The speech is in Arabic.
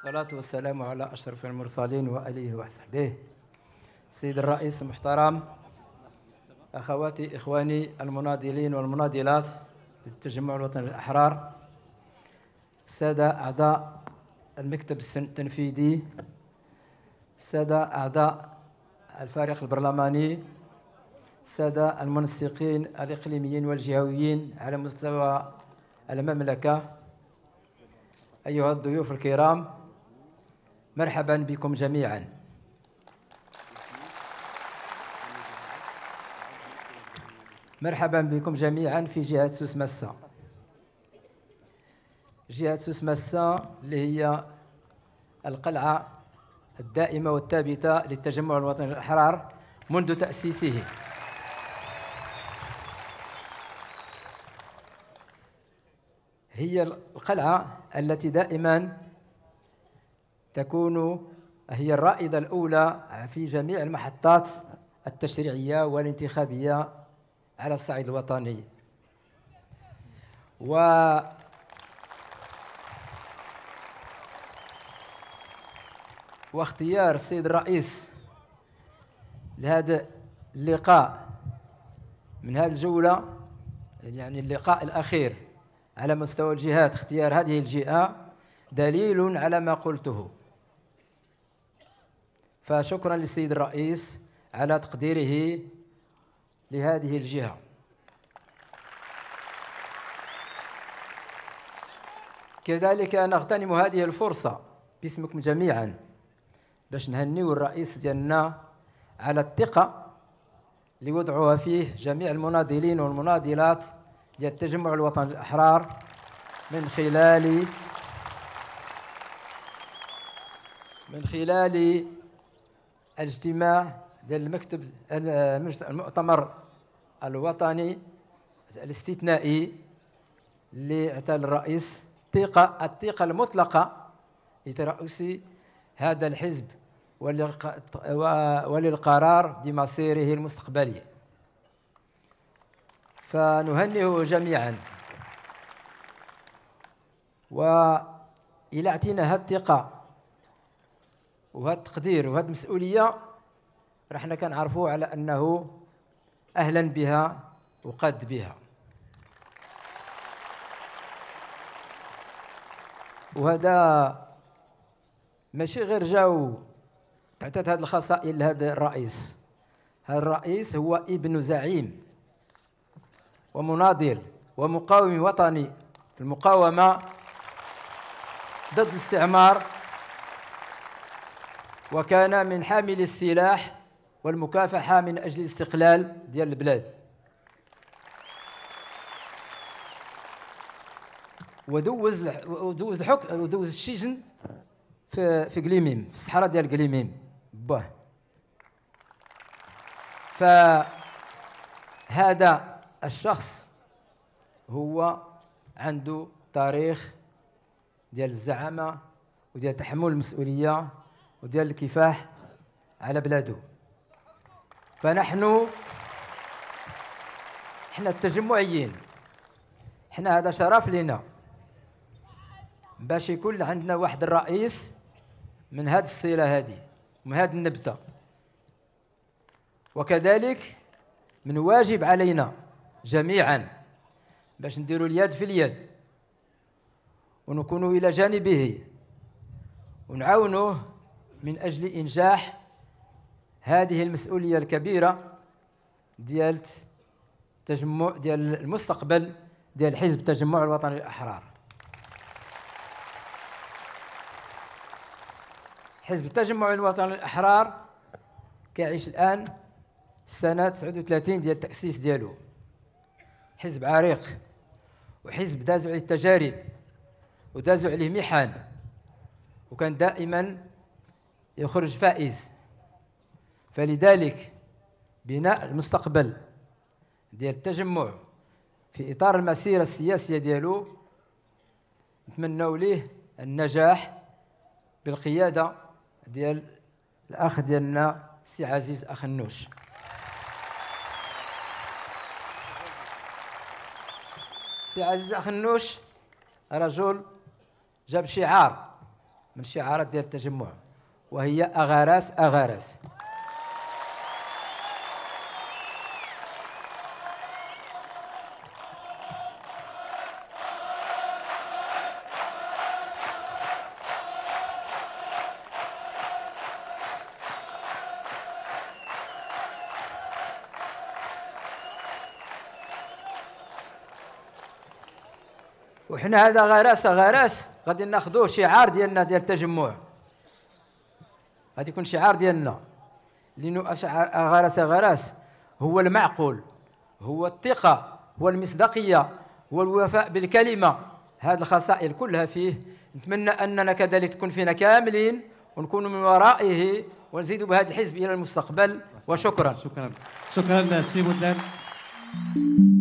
الصلاة والسلام على أشرف المرسلين وآله وصحبه سيد الرئيس المحترم أخواتي إخواني المناضلين والمناضلات للتجمع الوطني الأحرار سادة أعضاء المكتب التنفيذي سادة أعضاء الفريق البرلماني السادة المنسقين الإقليميين والجهويين على مستوى المملكة أيها الضيوف الكرام مرحبا بكم جميعا مرحبا بكم جميعا في جهة سوس مسا جهة سوس مسا اللي هي القلعة الدائمة والثابتة للتجمع الوطني الأحرار منذ تأسيسه هي القلعة التي دائما تكون هي الرائدة الأولى في جميع المحطات التشريعية والانتخابية على الصعيد الوطني و واختيار السيد الرئيس لهذا اللقاء من هذه الجولة يعني اللقاء الأخير على مستوى الجهات اختيار هذه الجهة دليل على ما قلته فشكرا للسيد الرئيس على تقديره لهذه الجهة كذلك نغتنم هذه الفرصة باسمكم جميعا باش نهنيو الرئيس ديالنا على الثقة اللي وضعوها فيه جميع المناضلين والمناضلات ديال تجمع الوطن الأحرار من خلال من خلال الاجتماع ديال المكتب المؤتمر الوطني الاستثنائي اللي عطى الرئيس الثقة الثقة المطلقة لترأس هذا الحزب وللقرار بمصيره المستقبلي فنهنئه جميعا وإلى أعطينا هذه الثقة وهذا التقدير وهذه المسؤولية رحنا كنعرفوا على أنه أهلا بها وقد بها وهذا ماشي غير جاو تعطات هذه الخصائل لهذا الرئيس هذا الرئيس هو ابن زعيم ومناضل ومقاوم وطني في المقاومة ضد الاستعمار وكان من حامل السلاح والمكافحة من أجل الاستقلال ديال البلاد ودوز ودوز الحكم ودوز الشجن في في قليميم في الصحراء ديال قليميم باه فهذا الشخص هو عنده تاريخ ديال الزعامه وديال تحمل المسؤوليه وديال الكفاح على بلاده فنحن احنا التجمعيين احنا هذا شرف لنا باش يكون عندنا واحد الرئيس من هذه الصله هذه من هذه النبته وكذلك من واجب علينا جميعا باش نديروا اليد في اليد ونكونوا إلى جانبه ونعاونوه من أجل إنجاح هذه المسؤولية الكبيرة ديال تجمع ديال المستقبل ديال حزب التجمع الوطني الأحرار حزب التجمع الوطني الأحرار كيعيش الآن سنة 39 ديال التأسيس ديالو حزب عريق وحزب دازوا عليه التجارب ودازوا عليه محن وكان دائما يخرج فائز فلذلك بناء المستقبل ديال التجمع في اطار المسيره السياسيه ديالو نتمنوا ليه النجاح بالقياده ديال الاخ ديالنا السي عزيز اخ النوش السي عزيز أخنوش رجل جاب شعار من شعارات ديال التجمع وهي أغارس أغارس وحنا هذا غراس غراس غادي ناخذوه شعار ديالنا ديال التجمع غادي يكون شعار ديالنا لانه اشعار غراس غراس هو المعقول هو الثقه هو المصداقيه هو الوفاء بالكلمه هذه الخصائل كلها فيه نتمنى اننا كذلك تكون فينا كاملين ونكون من ورائه ونزيد بهذا الحزب الى المستقبل وشكرا شكرا شكرا سي بودلان